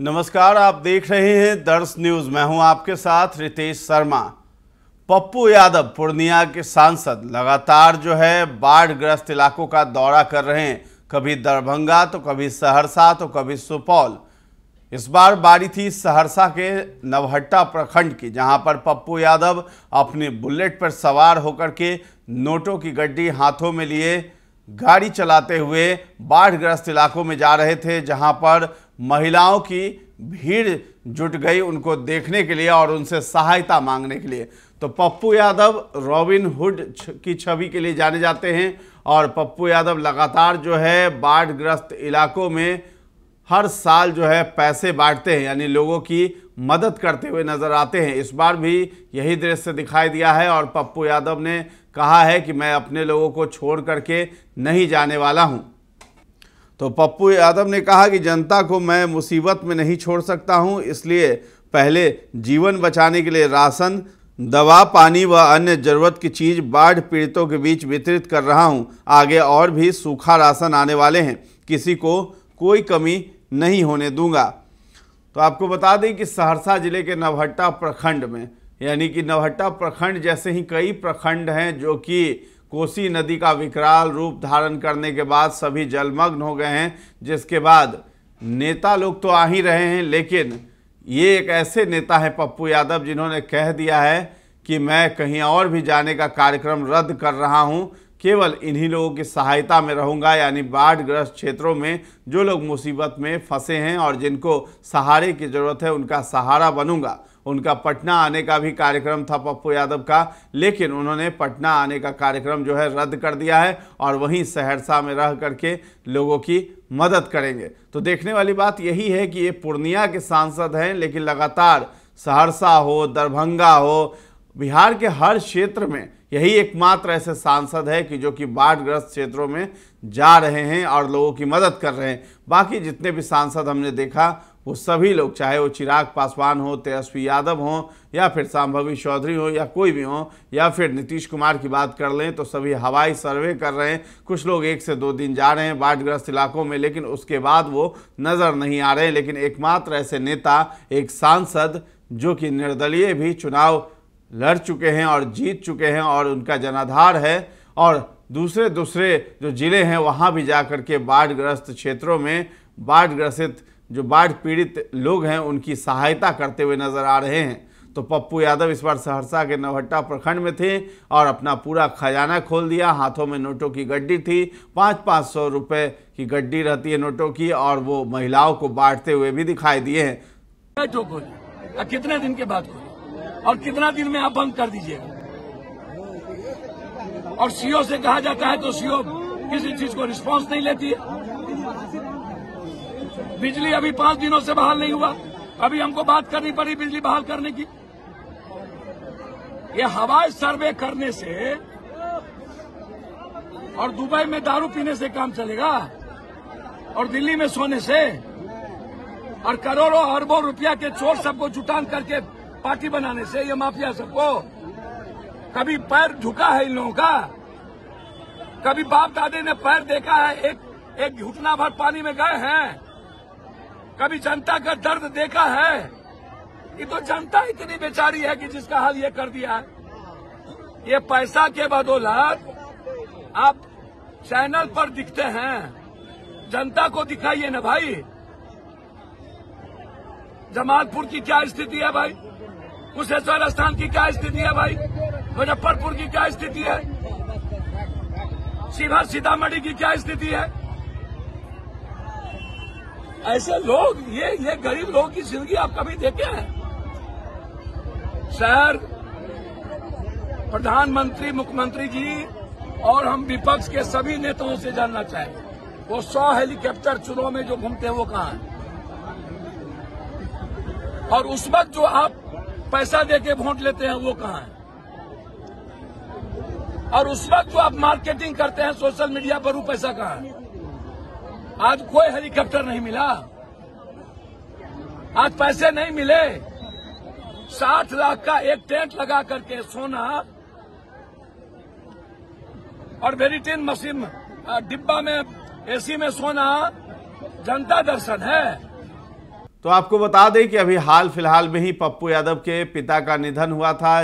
नमस्कार आप देख रहे हैं दर्श न्यूज मैं हूं आपके साथ रितेश शर्मा पप्पू यादव पूर्णिया के सांसद लगातार जो है बाढ़ ग्रस्त इलाकों का दौरा कर रहे हैं कभी दरभंगा तो कभी सहरसा तो कभी सुपौल इस बार बारी थी सहरसा के नवहट्टा प्रखंड की जहां पर पप्पू यादव अपने बुलेट पर सवार होकर के नोटों की गड्डी हाथों में लिए गाड़ी चलाते हुए बाढ़ग्रस्त इलाकों में जा रहे थे जहां पर महिलाओं की भीड़ जुट गई उनको देखने के लिए और उनसे सहायता मांगने के लिए तो पप्पू यादव रॉबिन हुड की छवि के लिए जाने जाते हैं और पप्पू यादव लगातार जो है बाढ़ग्रस्त इलाकों में हर साल जो है पैसे बांटते हैं यानी लोगों की मदद करते हुए नज़र आते हैं इस बार भी यही दृश्य दिखाई दिया है और पप्पू यादव ने कहा है कि मैं अपने लोगों को छोड़ करके नहीं जाने वाला हूँ तो पप्पू यादव ने कहा कि जनता को मैं मुसीबत में नहीं छोड़ सकता हूं इसलिए पहले जीवन बचाने के लिए राशन दवा पानी व अन्य जरूरत की चीज़ बाढ़ पीड़ितों के बीच वितरित कर रहा हूं आगे और भी सूखा राशन आने वाले हैं किसी को कोई कमी नहीं होने दूंगा तो आपको बता दें कि सहरसा जिले के नवहट्टा प्रखंड में यानी कि नवहट्टा प्रखंड जैसे ही कई प्रखंड हैं जो कि कोसी नदी का विकराल रूप धारण करने के बाद सभी जलमग्न हो गए हैं जिसके बाद नेता लोग तो आ ही रहे हैं लेकिन ये एक ऐसे नेता हैं पप्पू यादव जिन्होंने कह दिया है कि मैं कहीं और भी जाने का कार्यक्रम रद्द कर रहा हूं केवल इन्हीं लोगों की सहायता में रहूंगा यानी बाढ़ग्रस्त क्षेत्रों में जो लोग मुसीबत में फंसे हैं और जिनको सहारे की ज़रूरत है उनका सहारा बनूंगा उनका पटना आने का भी कार्यक्रम था पप्पू यादव का लेकिन उन्होंने पटना आने का कार्यक्रम जो है रद्द कर दिया है और वहीं सहरसा में रह करके लोगों की मदद करेंगे तो देखने वाली बात यही है कि ये पूर्णिया के सांसद हैं लेकिन लगातार सहरसा हो दरभंगा हो बिहार के हर क्षेत्र में यही एकमात्र ऐसे सांसद है कि जो कि बाढ़ग्रस्त क्षेत्रों में जा रहे हैं और लोगों की मदद कर रहे हैं बाकी जितने भी सांसद हमने देखा वो सभी लोग चाहे वो चिराग पासवान हो तेजस्वी यादव हों या फिर सांभवी चौधरी हो या कोई भी हो या फिर नीतीश कुमार की बात कर लें तो सभी हवाई सर्वे कर रहे हैं कुछ लोग एक से दो दिन जा रहे हैं बाढ़ग्रस्त इलाकों में लेकिन उसके बाद वो नज़र नहीं आ रहे लेकिन एकमात्र ऐसे नेता एक सांसद जो कि निर्दलीय भी चुनाव लड़ चुके हैं और जीत चुके हैं और उनका जनाधार है और दूसरे दूसरे जो ज़िले हैं वहाँ भी जा कर के बाढ़ ग्रस्त क्षेत्रों में बाढ़ ग्रसित जो बाढ़ पीड़ित लोग हैं उनकी सहायता करते हुए नज़र आ रहे हैं तो पप्पू यादव इस बार सहरसा के नवहट्टा प्रखंड में थे और अपना पूरा खजाना खोल दिया हाथों में नोटों की गड्डी थी पाँच पाँच सौ रुपये की गड्डी रहती है नोटों की और वो महिलाओं को बांटते हुए भी दिखाई दिए हैं कितने दिन के बाद और कितना दिन में आप बंद कर दीजिएगा और सीओ से कहा जाता है तो सीओ किसी चीज को रिस्पांस नहीं लेती है बिजली अभी पांच दिनों से बहाल नहीं हुआ अभी हमको बात करनी पड़ी बिजली बहाल करने की ये हवाई सर्वे करने से और दुबई में दारू पीने से काम चलेगा और दिल्ली में सोने से और करोड़ों अरबों रुपया के चोर सबको जुटान करके पार्टी बनाने से ये माफिया सबको कभी पैर झुका है इन लोगों का कभी बाप दादे ने पैर देखा है एक एक घुटना भर पानी में गए हैं कभी जनता का दर्द देखा है ये तो जनता इतनी बेचारी है कि जिसका हाल ये कर दिया है ये पैसा के बदौलत आप चैनल पर दिखते हैं जनता को दिखाइए ना भाई जमालपुर की क्या स्थिति है भाई कुशेश्वर स्थान की क्या स्थिति है भाई मुजफ्फरपुर की क्या स्थिति है शिवहर सीतामढ़ी की क्या स्थिति है ऐसे लोग ये ये गरीब लोग की जिंदगी आप कभी देखे हैं शहर प्रधानमंत्री मुख्यमंत्री जी और हम विपक्ष के सभी नेताओं से जानना चाहेंगे वो सौ हेलीकॉप्टर चुनाव में जो घूमते हैं वो कहा है और उस वक्त जो आप पैसा दे के वोट लेते हैं वो कहाँ है और उस वक्त जो आप मार्केटिंग करते हैं सोशल मीडिया पर वो पैसा कहाँ है आज कोई हेलीकॉप्टर नहीं मिला आज पैसे नहीं मिले साठ लाख का एक टेंट लगा करके सोना और वेरिटेन मशीन डिब्बा में एसी में सोना जनता दर्शन है तो आपको बता दें कि अभी हाल फिलहाल में ही पप्पू यादव के पिता का निधन हुआ था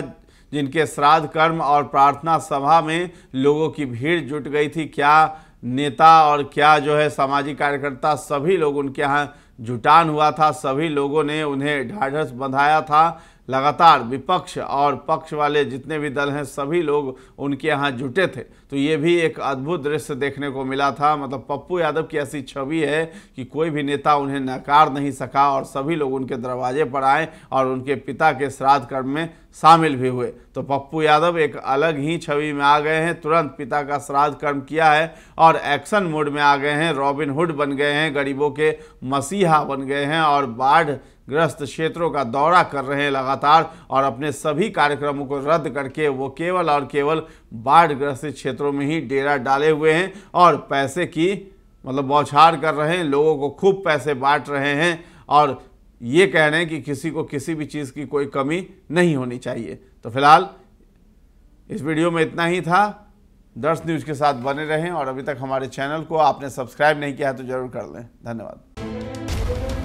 जिनके श्राद्ध कर्म और प्रार्थना सभा में लोगों की भीड़ जुट गई थी क्या नेता और क्या जो है सामाजिक कार्यकर्ता सभी लोग उनके यहाँ जुटान हुआ था सभी लोगों ने उन्हें ढाढ़स बंधाया था लगातार विपक्ष और पक्ष वाले जितने भी दल हैं सभी लोग उनके यहाँ जुटे थे तो ये भी एक अद्भुत दृश्य देखने को मिला था मतलब पप्पू यादव की ऐसी छवि है कि कोई भी नेता उन्हें नकार नहीं सका और सभी लोग उनके दरवाजे पर आए और उनके पिता के श्राद्ध कर्म में शामिल भी हुए तो पप्पू यादव एक अलग ही छवि में आ गए हैं तुरंत पिता का श्राद्ध कर्म किया है और एक्शन मोड में आ गए हैं रॉबिनहुड बन गए हैं गरीबों के मसीहा बन गए हैं और बाढ़ ग्रस्त क्षेत्रों का दौरा कर रहे हैं लगातार और अपने सभी कार्यक्रमों को रद्द करके वो केवल और केवल बाढ़ ग्रस्त क्षेत्रों में ही डेरा डाले हुए हैं और पैसे की मतलब बौछार कर रहे हैं लोगों को खूब पैसे बांट रहे हैं और ये कह रहे हैं कि किसी को किसी भी चीज़ की कोई कमी नहीं होनी चाहिए तो फिलहाल इस वीडियो में इतना ही था दर्श न्यूज़ के साथ बने रहें और अभी तक हमारे चैनल को आपने सब्सक्राइब नहीं किया है तो ज़रूर कर लें धन्यवाद